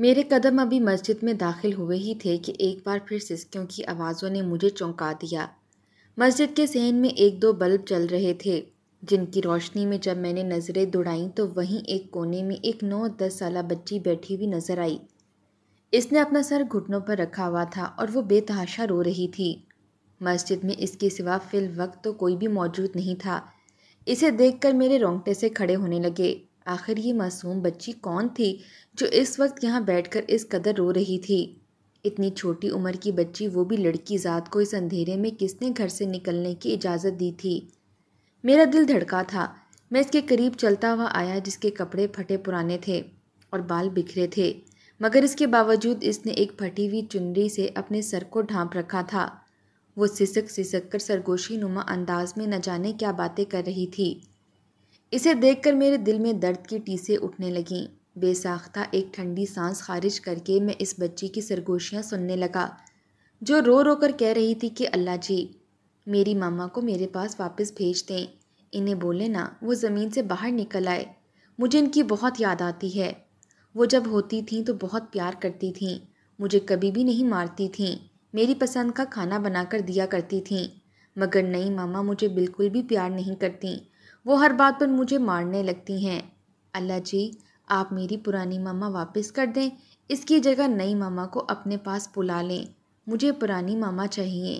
मेरे कदम अभी मस्जिद में दाखिल हुए ही थे कि एक बार फिर सिसकियों की आवाज़ों ने मुझे चौंका दिया मस्जिद के सहन में एक दो बल्ब जल रहे थे जिनकी रोशनी में जब मैंने नज़रें दौड़ाईं तो वहीं एक कोने में एक नौ दस साल बच्ची बैठी हुई नज़र आई इसने अपना सर घुटनों पर रखा हुआ था और वो बेतहाशा रो रही थी मस्जिद में इसके सिवा फिल वक्त तो कोई भी मौजूद नहीं था इसे देखकर मेरे रोंगटे से खड़े होने लगे आखिर ये मासूम बच्ची कौन थी जो इस वक्त यहाँ बैठकर इस कदर रो रही थी इतनी छोटी उम्र की बच्ची वो भी लड़की ज़ात को इस अंधेरे में किसने घर से निकलने की इजाज़त दी थी मेरा दिल धड़का था मैं इसके करीब चलता हुआ आया जिसके कपड़े फटे पुराने थे और बाल बिखरे थे मगर इसके बावजूद इसने एक फटी हुई चुनरी से अपने सर को ढांप रखा था वो सिसक सिसक कर सरगोशी नुमा अंदाज में न जाने क्या बातें कर रही थी इसे देखकर मेरे दिल में दर्द की टीसें उठने लगीं बेसाख्ता एक ठंडी सांस खारिज करके मैं इस बच्ची की सरगोशियाँ सुनने लगा जो रो रो कर कह रही थी कि अल्लाह जी मेरी मामा को मेरे पास वापस भेज दें इन्हें बोले ना वो ज़मीन से बाहर निकल आए मुझे इनकी बहुत याद आती है वो जब होती थी तो बहुत प्यार करती थीं मुझे कभी भी नहीं मारती थीं मेरी पसंद का खाना बनाकर दिया करती थीं मगर नई मामा मुझे बिल्कुल भी प्यार नहीं करती वो हर बात पर मुझे मारने लगती हैं अल्लाह जी आप मेरी पुरानी मामा वापस कर दें इसकी जगह नई मामा को अपने पास बुला लें मुझे पुरानी मामा चाहिए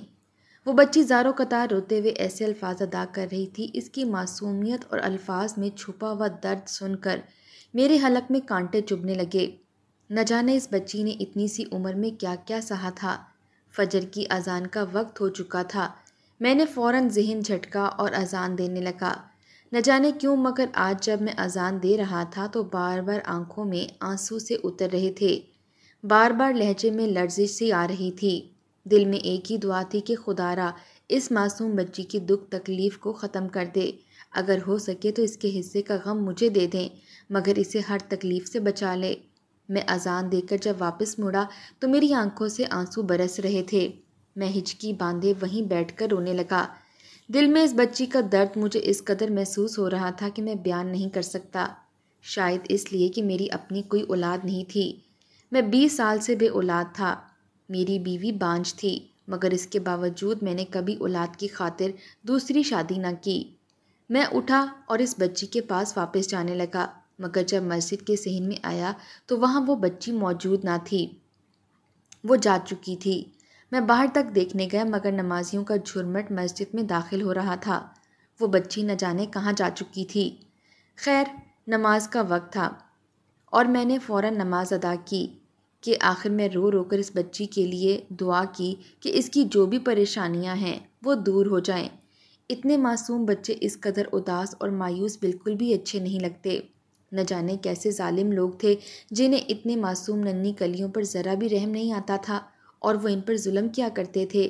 वो बच्ची जारो कतार रोते हुए ऐसे अल्फाज अदा कर रही थी इसकी मासूमियत और अल्फाज में छुपा हुआ दर्द सुनकर मेरे हलक में कांटे चुभने लगे न जाने इस बच्ची ने इतनी सी उम्र में क्या क्या सहा था फजर की अजान का वक्त हो चुका था मैंने फ़ौर जहन झटका और अजान देने लगा न जाने क्यों मगर आज जब मैं अजान दे रहा था तो बार बार आंखों में आंसू से उतर रहे थे बार बार लहजे में लर्जिश सी आ रही थी दिल में एक ही दुआ थी कि खुदारा इस मासूम बच्ची की दुख तकलीफ़ को ख़त्म कर दे अगर हो सके तो इसके हिस्से का गम मुझे दे दें मगर इसे हर तकलीफ़ से बचा ले मैं अजान देकर जब वापस मुड़ा तो मेरी आंखों से आंसू बरस रहे थे मैं हिचकी बांधे वहीं बैठकर रोने लगा दिल में इस बच्ची का दर्द मुझे इस कदर महसूस हो रहा था कि मैं बयान नहीं कर सकता शायद इसलिए कि मेरी अपनी कोई औलाद नहीं थी मैं बीस साल से बे औलाद था मेरी बीवी बांझ थी मगर इसके बावजूद मैंने कभी औलाद की खातिर दूसरी शादी ना की मैं उठा और इस बच्ची के पास वापस जाने लगा मगर जब मस्जिद के सहन में आया तो वहाँ वो बच्ची मौजूद ना थी वो जा चुकी थी मैं बाहर तक देखने गया मगर नमाजियों का झुरमट मस्जिद में दाखिल हो रहा था वो बच्ची न जाने कहाँ जा चुकी थी खैर नमाज का वक्त था और मैंने फ़ौर नमाज अदा की कि आखिर में रो रो कर इस बच्ची के लिए दुआ की कि इसकी जो भी परेशानियाँ हैं वो दूर हो जाएं। इतने मासूम बच्चे इस कदर उदास और मायूस बिल्कुल भी अच्छे नहीं लगते न जाने कैसे ालिम लोग थे जिन्हें इतने मासूम नन्नी कलियों पर ज़रा भी रहम नहीं आता था और वो इन पर जुल्म किया करते थे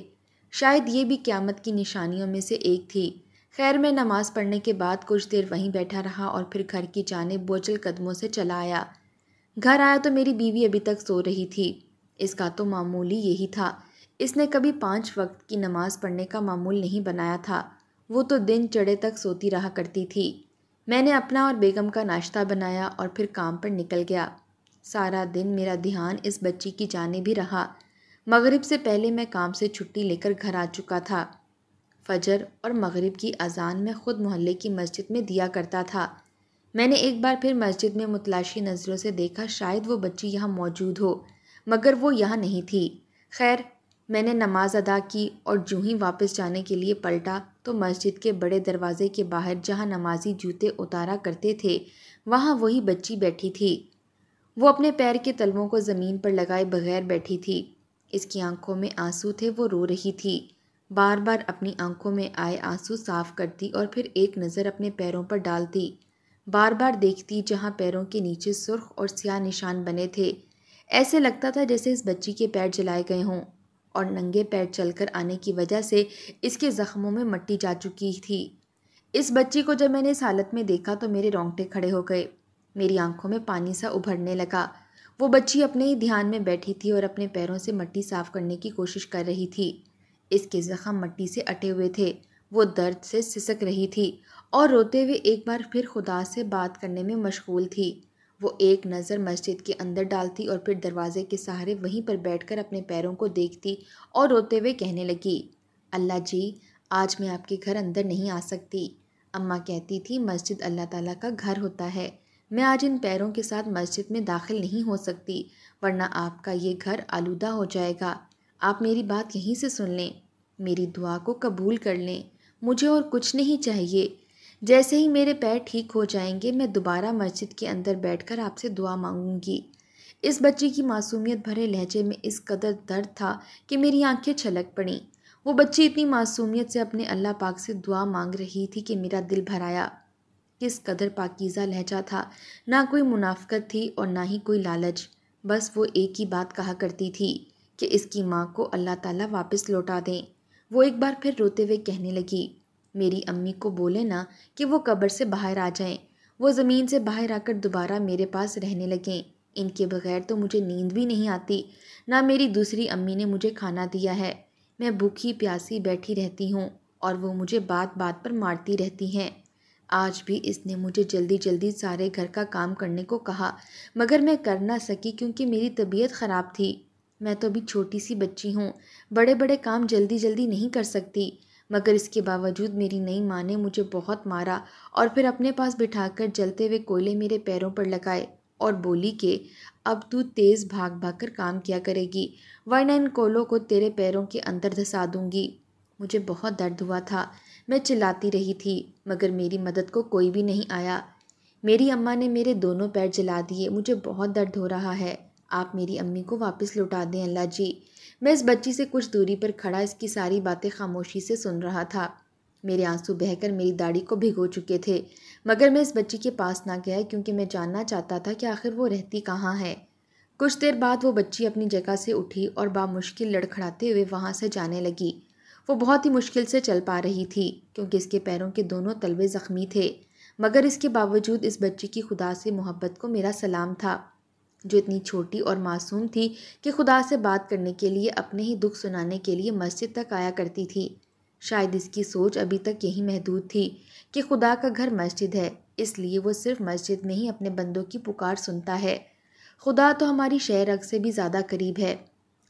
शायद ये भी क़्यामत की निशानियों में से एक थी खैर मैं नमाज़ पढ़ने के बाद कुछ देर वहीं बैठा रहा और फिर घर की जाने बोचल कदमों से चला आया घर आया तो मेरी बीवी अभी तक सो रही थी इसका तो मामूली यही था इसने कभी पाँच वक्त की नमाज़ पढ़ने का मामूल नहीं बनाया था वो तो दिन चढ़े तक सोती रहा करती थी मैंने अपना और बेगम का नाश्ता बनाया और फिर काम पर निकल गया सारा दिन मेरा ध्यान इस बच्ची की जाने भी रहा मगरिब से पहले मैं काम से छुट्टी लेकर घर आ चुका था फजर और मगरिब की अजान में ख़ुद मोहल्ले की मस्जिद में दिया करता था मैंने एक बार फिर मस्जिद में मुतलाशी नज़रों से देखा शायद वो बच्ची यहाँ मौजूद हो मगर वो यहाँ नहीं थी खैर मैंने नमाज अदा की और जूँ ही वापस जाने के लिए पलटा तो मस्जिद के बड़े दरवाजे के बाहर जहाँ नमाजी जूते उतारा करते थे वहाँ वही बच्ची बैठी थी वो अपने पैर के तलवों को ज़मीन पर लगाए बगैर बैठी थी इसकी आंखों में आंसू थे वो रो रही थी बार बार अपनी आंखों में आए आंसू साफ करती और फिर एक नज़र अपने पैरों पर डालती बार बार देखती जहाँ पैरों के नीचे सुर्ख और स्याह निशान बने थे ऐसे लगता था जैसे इस बच्ची के पैर जलाए गए हों और नंगे पैर चलकर आने की वजह से इसके ज़ख्मों में मट्टी जा चुकी थी इस बच्ची को जब मैंने इस हालत में देखा तो मेरे रोंगटे खड़े हो गए मेरी आंखों में पानी सा उभरने लगा वो बच्ची अपने ही ध्यान में बैठी थी और अपने पैरों से मट्टी साफ करने की कोशिश कर रही थी इसके ज़ख्म मट्टी से अटे हुए थे वो दर्द से सिसक रही थी और रोते हुए एक बार फिर खुदा से बात करने में मशगूल थी वो एक नज़र मस्जिद के अंदर डालती और फिर दरवाजे के सहारे वहीं पर बैठकर अपने पैरों को देखती और रोते हुए कहने लगी अल्लाह जी आज मैं आपके घर अंदर नहीं आ सकती अम्मा कहती थी मस्जिद अल्लाह ताला का घर होता है मैं आज इन पैरों के साथ मस्जिद में दाखिल नहीं हो सकती वरना आपका ये घर आलूदा हो जाएगा आप मेरी बात यहीं से सुन लें मेरी दुआ को कबूल कर लें मुझे और कुछ नहीं चाहिए जैसे ही मेरे पैर ठीक हो जाएंगे मैं दोबारा मस्जिद के अंदर बैठकर आपसे दुआ मांगूंगी इस बच्चे की मासूमियत भरे लहजे में इस कदर दर्द था कि मेरी आंखें छलक पड़ीं वो बच्ची इतनी मासूमियत से अपने अल्लाह पाक से दुआ मांग रही थी कि मेरा दिल भराया किस कदर पाकिज़ा लहजा था ना कोई मुनाफ़त थी और ना ही कोई लालच बस वो एक ही बात कहा करती थी कि इसकी माँ को अल्लाह ताला वापस लौटा दें वो एक बार फिर रोते हुए कहने लगी मेरी अम्मी को बोले ना कि वो कब्र से बाहर आ जाएं वो ज़मीन से बाहर आकर दोबारा मेरे पास रहने लगें इनके बगैर तो मुझे नींद भी नहीं आती ना मेरी दूसरी अम्मी ने मुझे खाना दिया है मैं भूखी प्यासी बैठी रहती हूँ और वो मुझे बात बात पर मारती रहती हैं आज भी इसने मुझे जल्दी जल्दी सारे घर का काम करने को कहा मगर मैं कर ना सकी क्योंकि मेरी तबीयत ख़राब थी मैं तो अभी छोटी सी बच्ची हूँ बड़े बड़े काम जल्दी जल्दी नहीं कर सकती मगर इसके बावजूद मेरी नई माँ ने मुझे बहुत मारा और फिर अपने पास बिठाकर जलते हुए कोयले मेरे पैरों पर लगाए और बोली कि अब तू तेज़ भाग भाग कर काम किया करेगी वरना इन कोयलों को तेरे पैरों के अंदर धसा दूंगी मुझे बहुत दर्द हुआ था मैं चिल्लाती रही थी मगर मेरी मदद को कोई भी नहीं आया मेरी अम्मा ने मेरे दोनों पैर जला दिए मुझे बहुत दर्द हो रहा है आप मेरी अम्मी को वापस लौटा दें अल्लाह जी मैं इस बच्ची से कुछ दूरी पर खड़ा इसकी सारी बातें खामोशी से सुन रहा था मेरे आंसू बहकर मेरी दाढ़ी को भिगो चुके थे मगर मैं इस बच्ची के पास ना गया क्योंकि मैं जानना चाहता था कि आखिर वो रहती कहाँ है कुछ देर बाद वो बच्ची अपनी जगह से उठी और बामुश्किल लड़खड़ाते हुए वहाँ से जाने लगी वो बहुत ही मुश्किल से चल पा रही थी क्योंकि इसके पैरों के दोनों तलवे ज़ख्मी थे मगर इसके बावजूद इस बच्ची की खुदा से मोहब्बत को मेरा सलाम था जो इतनी छोटी और मासूम थी कि खुदा से बात करने के लिए अपने ही दुख सुनाने के लिए मस्जिद तक आया करती थी शायद इसकी सोच अभी तक यही महदूद थी कि खुदा का घर मस्जिद है इसलिए वो सिर्फ मस्जिद में ही अपने बंदों की पुकार सुनता है खुदा तो हमारी शहर से भी ज़्यादा करीब है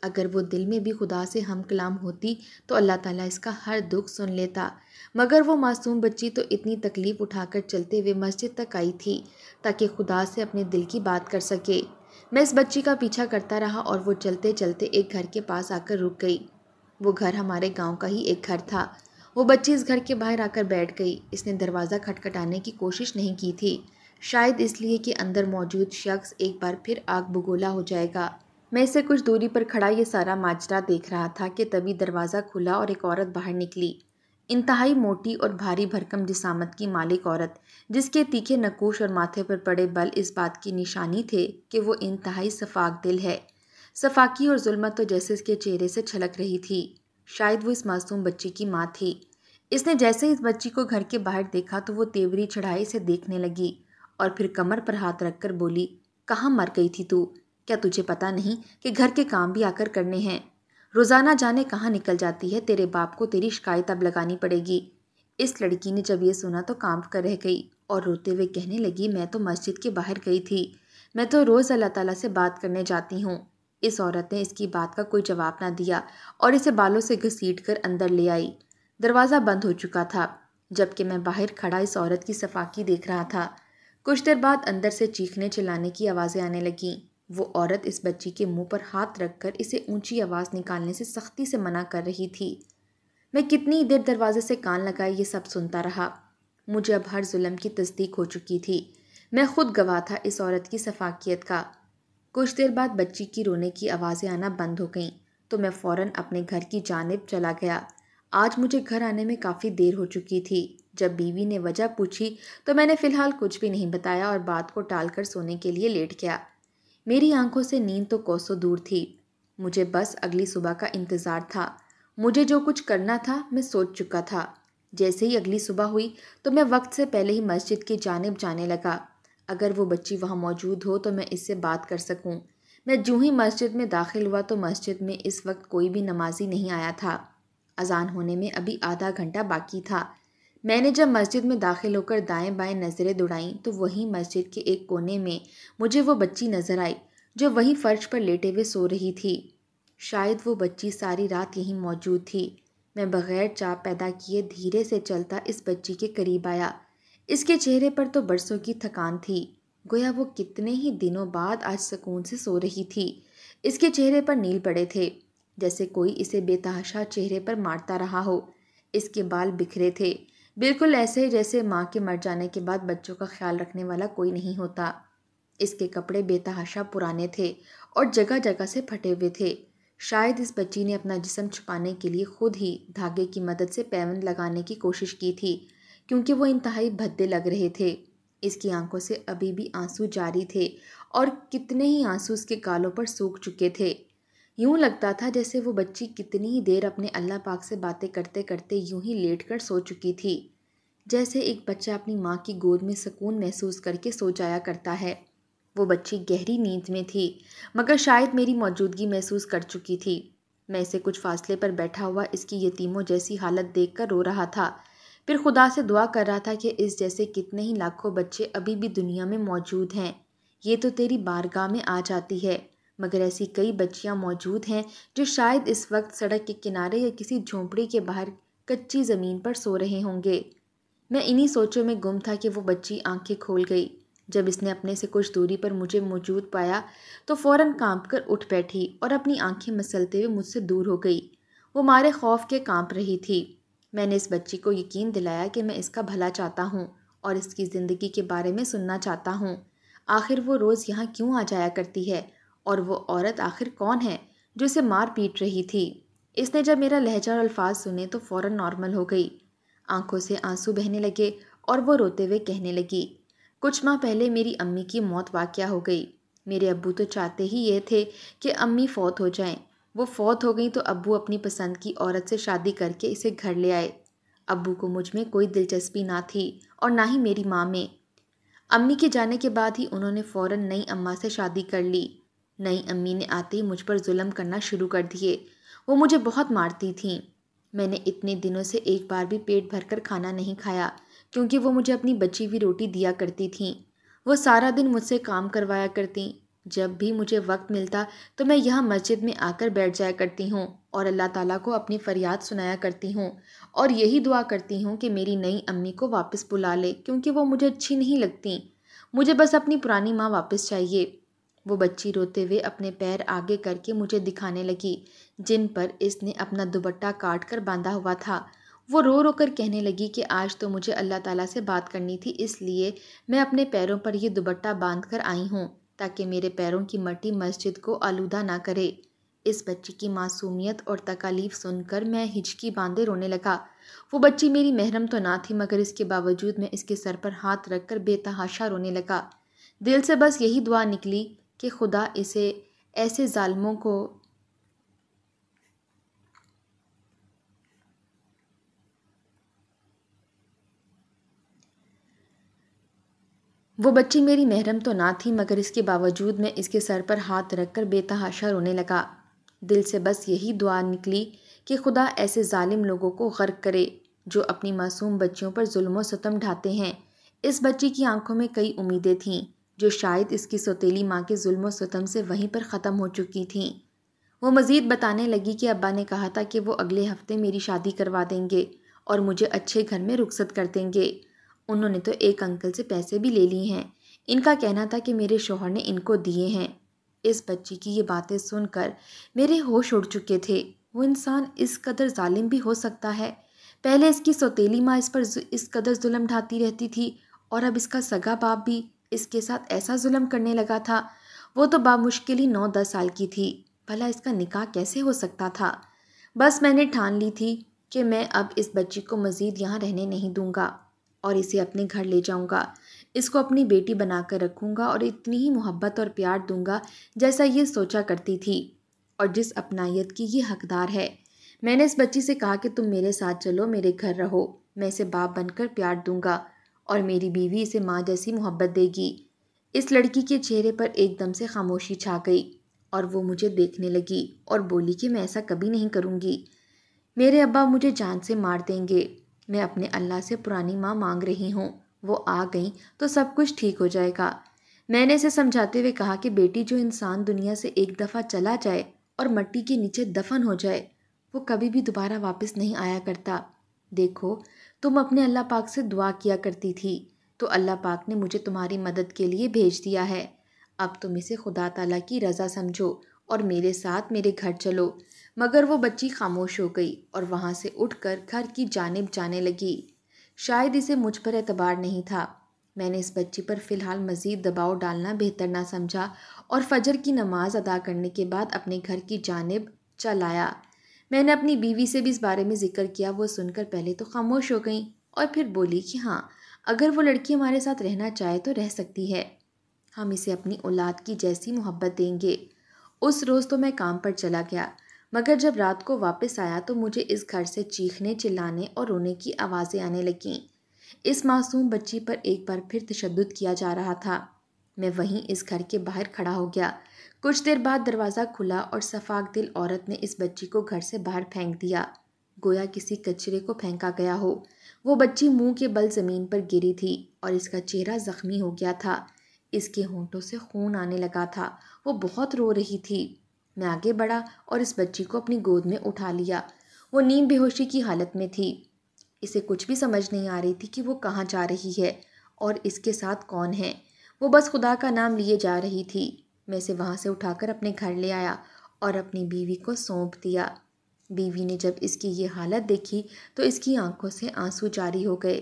अगर वो दिल में भी खुदा से हम कलाम होती तो अल्लाह ताला इसका हर दुख सुन लेता मगर वो मासूम बच्ची तो इतनी तकलीफ़ उठाकर चलते हुए मस्जिद तक आई थी ताकि खुदा से अपने दिल की बात कर सके मैं इस बच्ची का पीछा करता रहा और वो चलते चलते एक घर के पास आकर रुक गई वो घर हमारे गाँव का ही एक घर था वो बच्ची इस घर के बाहर आकर बैठ गई इसने दरवाज़ा खटखटाने की कोशिश नहीं की थी शायद इसलिए कि अंदर मौजूद शख्स एक बार फिर आग बगोला हो जाएगा मैं इसे कुछ दूरी पर खड़ा ये सारा माजरा देख रहा था कि तभी दरवाज़ा खुला और एक औरत बाहर निकली इंतहाई मोटी और भारी भरकम जिसामत की मालिक औरत जिसके तीखे नकोश और माथे पर पड़े बल इस बात की निशानी थे कि वो इंतहाई सफाक दिल है सफाकी और जुल्मत तो जैसे इसके चेहरे से छलक रही थी शायद वो इस मासूम बच्ची की माँ थी इसने जैसे ही इस बच्ची को घर के बाहर देखा तो वो तेवरी चढ़ाई से देखने लगी और फिर कमर पर हाथ रखकर बोली कहाँ मर गई थी तू क्या तुझे पता नहीं कि घर के काम भी आकर करने हैं रोज़ाना जाने कहाँ निकल जाती है तेरे बाप को तेरी शिकायत अब लगानी पड़ेगी इस लड़की ने जब ये सुना तो काम कर रह गई और रोते हुए कहने लगी मैं तो मस्जिद के बाहर गई थी मैं तो रोज़ अल्लाह ताला से बात करने जाती हूँ इस औरत ने इसकी बात का कोई जवाब ना दिया और इसे बालों से घसीट कर अंदर ले आई दरवाज़ा बंद हो चुका था जबकि मैं बाहर खड़ा इस औरत की सफाकी देख रहा था कुछ देर बाद अंदर से चीखने चिल्लाने की आवाज़ें आने लगीं वो औरत इस बच्ची के मुंह पर हाथ रखकर इसे ऊंची आवाज़ निकालने से सख्ती से मना कर रही थी मैं कितनी देर दरवाजे से कान लगाए ये सब सुनता रहा मुझे अब हर जुल्म की तस्दीक हो चुकी थी मैं खुद गवाह था इस औरत की सफाकियत का कुछ देर बाद बच्ची की रोने की आवाज़ें आना बंद हो गईं तो मैं फ़ौर अपने घर की जानब चला गया आज मुझे घर आने में काफ़ी देर हो चुकी थी जब बीवी ने वजह पूछी तो मैंने फ़िलहाल कुछ भी नहीं बताया और बात को टालकर सोने के लिए लेट गया मेरी आंखों से नींद तो कोसों दूर थी मुझे बस अगली सुबह का इंतज़ार था मुझे जो कुछ करना था मैं सोच चुका था जैसे ही अगली सुबह हुई तो मैं वक्त से पहले ही मस्जिद की जानब जाने लगा अगर वो बच्ची वहाँ मौजूद हो तो मैं इससे बात कर सकूँ मैं जूँ ही मस्जिद में दाखिल हुआ तो मस्जिद में इस वक्त कोई भी नमाजी नहीं आया था अजान होने में अभी आधा घंटा बाकी था मैंने जब मस्जिद में दाखिल होकर दाएं बाएं नज़रें दौड़ाईं तो वहीं मस्जिद के एक कोने में मुझे वो बच्ची नज़र आई जो वहीं फ़र्श पर लेटे हुए सो रही थी शायद वो बच्ची सारी रात यहीं मौजूद थी मैं बग़ैर चाप पैदा किए धीरे से चलता इस बच्ची के करीब आया इसके चेहरे पर तो बरसों की थकान थी गोया वो कितने ही दिनों बाद आज सुकून से सो रही थी इसके चेहरे पर नील पड़े थे जैसे कोई इसे बेतहाशा चेहरे पर मारता रहा हो इसके बाल बिखरे थे बिल्कुल ऐसे ही जैसे माँ के मर जाने के बाद बच्चों का ख्याल रखने वाला कोई नहीं होता इसके कपड़े बेतहाशा पुराने थे और जगह जगह से फटे हुए थे शायद इस बच्ची ने अपना जिसम छुपाने के लिए खुद ही धागे की मदद से पैवन लगाने की कोशिश की थी क्योंकि वो इंतहाई भद्दे लग रहे थे इसकी आंखों से अभी भी आंसू जारी थे और कितने ही आंसू उसके गालों पर सूख चुके थे यूँ लगता था जैसे वो बच्ची कितनी ही देर अपने अल्लाह पाक से बातें करते करते यूं ही लेट कर सो चुकी थी जैसे एक बच्चा अपनी माँ की गोद में सुकून महसूस करके सो जाया करता है वो बच्ची गहरी नींद में थी मगर शायद मेरी मौजूदगी महसूस कर चुकी थी मैं इसे कुछ फासले पर बैठा हुआ इसकी यतीमों जैसी हालत देख कर रो रहा था फिर खुदा से दुआ कर रहा था कि इस जैसे कितने ही लाखों बच्चे अभी भी दुनिया में मौजूद हैं ये तो तेरी बारगाह में आ जाती है मगर ऐसी कई बच्चियां मौजूद हैं जो शायद इस वक्त सड़क के किनारे या किसी झोंपड़ी के बाहर कच्ची ज़मीन पर सो रहे होंगे मैं इन्हीं सोचों में गुम था कि वो बच्ची आंखें खोल गई जब इसने अपने से कुछ दूरी पर मुझे मौजूद पाया तो फ़ौरन कांप कर उठ बैठी और अपनी आंखें मसलते हुए मुझसे दूर हो गई वो मारे खौफ के कांप रही थी मैंने इस बच्ची को यकीन दिलाया कि मैं इसका भला चाहता हूँ और इसकी ज़िंदगी के बारे में सुनना चाहता हूँ आखिर वो रोज़ यहाँ क्यों आ जाया करती है और वो औरत आखिर कौन है जो इसे मार पीट रही थी इसने जब मेरा लहजा और अल्फाज सुने तो फ़ौर नॉर्मल हो गई आंखों से आंसू बहने लगे और वो रोते हुए कहने लगी कुछ माह पहले मेरी अम्मी की मौत वाक़ हो गई मेरे अब्बू तो चाहते ही ये थे कि अम्मी फ़ौत हो जाएं वो फ़ौत हो गई तो अब्बू अपनी पसंद की औरत से शादी करके इसे घर ले आए अब्बू को मुझ में कोई दिलचस्पी ना थी और ना ही मेरी माँ में अम्मी के जाने के बाद ही उन्होंने फ़ौर नई अम्मा से शादी कर ली नई अम्मी ने आते ही मुझ पर जुल्म करना शुरू कर दिए वो मुझे बहुत मारती थीं मैंने इतने दिनों से एक बार भी पेट भरकर खाना नहीं खाया क्योंकि वो मुझे अपनी बची हुई रोटी दिया करती थीं वो सारा दिन मुझसे काम करवाया करती जब भी मुझे वक्त मिलता तो मैं यहाँ मस्जिद में आकर बैठ जाया करती हूँ और अल्लाह ताला को अपनी फ़रियाद सुनाया करती हूँ और यही दुआ करती हूँ कि मेरी नई अम्मी को वापस बुला ले क्योंकि वो मुझे अच्छी नहीं लगती मुझे बस अपनी पुरानी माँ वापस चाहिए वो बच्ची रोते हुए अपने पैर आगे करके मुझे दिखाने लगी जिन पर इसने अपना दुबट्टा काट कर बांधा हुआ था वो रो रो कर कहने लगी कि आज तो मुझे अल्लाह ताला से बात करनी थी इसलिए मैं अपने पैरों पर यह दुबट्टा बांध कर आई हूँ ताकि मेरे पैरों की मट्टी मस्जिद को आलूदा ना करे इस बच्ची की मासूमियत और तकालीफ सुनकर मैं हिचकी बांधे रोने लगा वो बच्ची मेरी महरम तो ना थी मगर इसके बावजूद मैं इसके सर पर हाथ रख कर बेतहाशा रोने लगा दिल से बस यही दुआ निकली कि खुदा इसे ऐसे ालमों को वो बच्ची मेरी महरम तो ना थी मगर इसके बावजूद मैं इसके सर पर हाथ रख कर बेतहाशा रोने लगा दिल से बस यही दुआ निकली कि खुदा ऐसे ालिम लोगों को गर्क करे जो अपनी मासूम बच्चियों पर जुल्म व ढाते हैं इस बच्ची की आंखों में कई उम्मीदें थीं जो शायद इसकी सौतीली माँ के जुल्म सतम से वहीं पर ख़त्म हो चुकी थी वो मज़ीद बताने लगी कि अब्बा ने कहा था कि वो अगले हफ्ते मेरी शादी करवा देंगे और मुझे अच्छे घर में रुखसत कर देंगे उन्होंने तो एक अंकल से पैसे भी ले लिए हैं इनका कहना था कि मेरे शोहर ने इनको दिए हैं इस बच्ची की ये बातें सुनकर मेरे होश उड़ चुके थे वो इंसान इस कदर ालिम भी हो सकता है पहले इसकी सौतीली माँ इस पर इस कदर ढाती रहती थी और अब इसका सगा बाप भी इसके साथ ऐसा जुल्म करने लगा था वो तो बामुश्किल ही नौ दस साल की थी भला इसका निकाह कैसे हो सकता था बस मैंने ठान ली थी कि मैं अब इस बच्ची को मज़ीद यहाँ रहने नहीं दूँगा और इसे अपने घर ले जाऊँगा इसको अपनी बेटी बना कर रखूँगा और इतनी ही मोहब्बत और प्यार दूँगा जैसा ये सोचा करती थी और जिस अपनायत की ये हकदार है मैंने इस बच्ची से कहा कि तुम मेरे साथ चलो मेरे घर रहो मैं इसे बाप बनकर प्यार दूँगा और मेरी बीवी इसे माँ जैसी मोहब्बत देगी इस लड़की के चेहरे पर एकदम से खामोशी छा गई और वो मुझे देखने लगी और बोली कि मैं ऐसा कभी नहीं करूँगी मेरे अब्बा मुझे जान से मार देंगे मैं अपने अल्लाह से पुरानी माँ मांग रही हूँ वो आ गई तो सब कुछ ठीक हो जाएगा मैंने इसे समझाते हुए कहा कि बेटी जो इंसान दुनिया से एक दफ़ा चला जाए और मट्टी के नीचे दफन हो जाए वो कभी भी दोबारा वापस नहीं आया करता देखो तुम अपने अल्लाह पाक से दुआ किया करती थी तो अल्लाह पाक ने मुझे तुम्हारी मदद के लिए भेज दिया है अब तुम इसे खुदा तला की रज़ा समझो और मेरे साथ मेरे घर चलो मगर वो बच्ची खामोश हो गई और वहाँ से उठकर घर की जानब जाने लगी शायद इसे मुझ पर एतबार नहीं था मैंने इस बच्ची पर फ़िलहाल मज़ीद दबाव डालना बेहतर ना समझा और फजर की नमाज़ अदा करने के बाद अपने घर की जानब चलाया मैंने अपनी बीवी से भी इस बारे में ज़िक्र किया वो सुनकर पहले तो खामोश हो गई और फिर बोली कि हाँ अगर वो लड़की हमारे साथ रहना चाहे तो रह सकती है हम इसे अपनी औलाद की जैसी मोहब्बत देंगे उस रोज़ तो मैं काम पर चला गया मगर जब रात को वापस आया तो मुझे इस घर से चीखने चिल्लाने और रोने की आवाज़ें आने लगें इस मासूम बच्ची पर एक बार फिर तशद किया जा रहा था मैं वहीं इस घर के बाहर खड़ा हो गया कुछ देर बाद दरवाज़ा खुला और सफाक दिल औरत ने इस बच्ची को घर से बाहर फेंक दिया गोया किसी कचरे को फेंका गया हो वो बच्ची मुंह के बल ज़मीन पर गिरी थी और इसका चेहरा ज़ख्मी हो गया था इसके होंठों से खून आने लगा था वो बहुत रो रही थी मैं आगे बढ़ा और इस बच्ची को अपनी गोद में उठा लिया वो नीम बेहोशी की हालत में थी इसे कुछ भी समझ नहीं आ रही थी कि वो कहाँ जा रही है और इसके साथ कौन है वो बस खुदा का नाम लिए जा रही थी मैं इसे वहाँ से उठाकर अपने घर ले आया और अपनी बीवी को सौंप दिया बीवी ने जब इसकी ये हालत देखी तो इसकी आंखों से आंसू जारी हो गए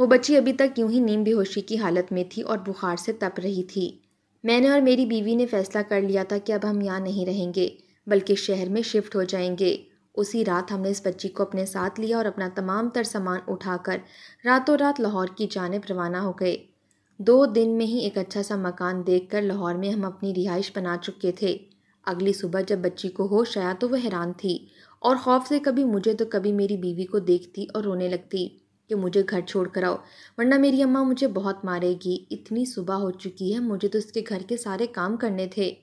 वो बच्ची अभी तक यूं ही नीम बेहोशी की हालत में थी और बुखार से तप रही थी मैंने और मेरी बीवी ने फैसला कर लिया था कि अब हम यहाँ नहीं रहेंगे बल्कि शहर में शिफ्ट हो जाएंगे उसी रात हमने इस बच्ची को अपने साथ लिया और अपना तमाम तर सामान उठाकर रातों रात लाहौर की जानब रवाना हो गए दो दिन में ही एक अच्छा सा मकान देखकर लाहौर में हम अपनी रिहाइश बना चुके थे अगली सुबह जब बच्ची को होश आया तो वह हैरान थी और खौफ से कभी मुझे तो कभी मेरी बीवी को देखती और रोने लगती कि मुझे घर छोड़ कर आओ वरना मेरी अम्मा मुझे बहुत मारेगी इतनी सुबह हो चुकी है मुझे तो इसके घर के सारे काम करने थे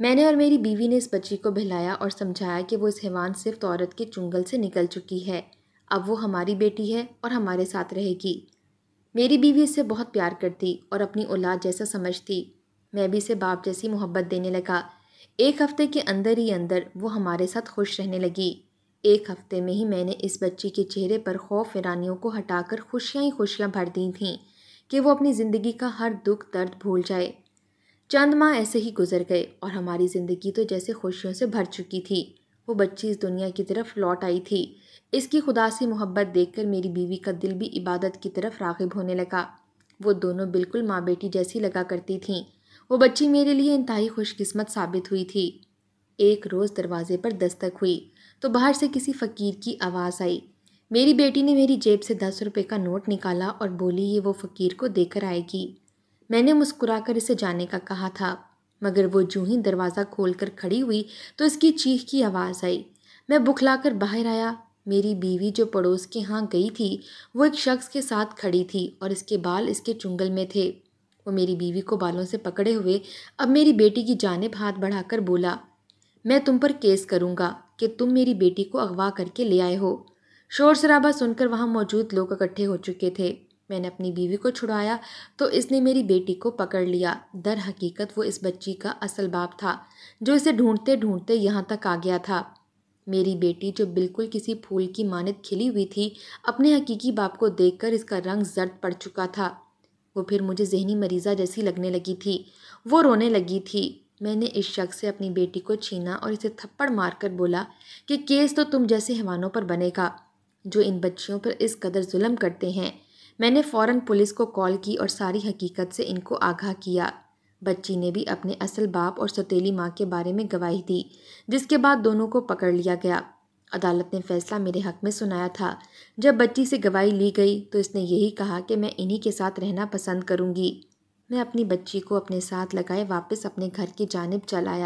मैंने और मेरी बीवी ने इस बच्ची को बहलाया और समझाया कि वो इस हैवान सिर्फ औरत के चुंगल से निकल चुकी है अब वो हमारी बेटी है और हमारे साथ रहेगी मेरी बीवी इसे बहुत प्यार करती और अपनी औलाद जैसा समझती मैं भी इसे बाप जैसी मोहब्बत देने लगा एक हफ्ते के अंदर ही अंदर वो हमारे साथ खुश रहने लगी एक हफ्ते में ही मैंने इस बच्ची के चेहरे पर खौफ ईरानियों को हटाकर खुशियाँ ही खुशियाँ भर दी थीं कि वो अपनी ज़िंदगी का हर दुख दर्द भूल जाए चंद माह ऐसे ही गुजर गए और हमारी ज़िंदगी तो जैसे खुशियों से भर चुकी थी वो बच्ची इस दुनिया की तरफ लौट आई थी इसकी खुदा से मोहब्बत देखकर मेरी बीवी का दिल भी इबादत की तरफ रागिब होने लगा वो दोनों बिल्कुल माँ बेटी जैसी लगा करती थीं वो बच्ची मेरे लिए इंतहाई खुशकिस्मत साबित हुई थी एक रोज़ दरवाजे पर दस्तक हुई तो बाहर से किसी फ़कीर की आवाज़ आई मेरी बेटी ने मेरी जेब से दस रुपये का नोट निकाला और बोली ये वो फ़कीर को देकर आएगी मैंने मुस्कुराकर इसे जाने का कहा था मगर वो जूं ही दरवाज़ा खोल कर खड़ी हुई तो इसकी चीख की आवाज़ आई मैं बुखलाकर बाहर आया मेरी बीवी जो पड़ोस के यहाँ गई थी वो एक शख्स के साथ खड़ी थी और इसके बाल इसके चुंगल में थे वो मेरी बीवी को बालों से पकड़े हुए अब मेरी बेटी की जानब हाथ बढ़ाकर बोला मैं तुम पर केस करूँगा कि तुम मेरी बेटी को अगवा करके ले आए हो शोर शराबा सुनकर वहाँ मौजूद लोग इकट्ठे हो चुके थे मैंने अपनी बीवी को छुड़ाया तो इसने मेरी बेटी को पकड़ लिया दर हकीकत वो इस बच्ची का असल बाप था जो इसे ढूंढते ढूंढते यहाँ तक आ गया था मेरी बेटी जो बिल्कुल किसी फूल की मानत खिली हुई थी अपने हकीकी बाप को देखकर इसका रंग जर्द पड़ चुका था वो फिर मुझे जहनी मरीज़ा जैसी लगने लगी थी वो रोने लगी थी मैंने इस शख्स से अपनी बेटी को छीना और इसे थप्पड़ मारकर बोला कि केस तो तुम जैसे हवानों पर बनेगा जो इन बच्चियों पर इस कदर जुल्म करते हैं मैंने फ़ौरन पुलिस को कॉल की और सारी हकीकत से इनको आगाह किया बच्ची ने भी अपने असल बाप और सतीली माँ के बारे में गवाही दी जिसके बाद दोनों को पकड़ लिया गया अदालत ने फैसला मेरे हक में सुनाया था जब बच्ची से गवाही ली गई तो इसने यही कहा कि मैं इन्हीं के साथ रहना पसंद करूँगी मैं अपनी बच्ची को अपने साथ लगाए वापस अपने घर की जानब चलाया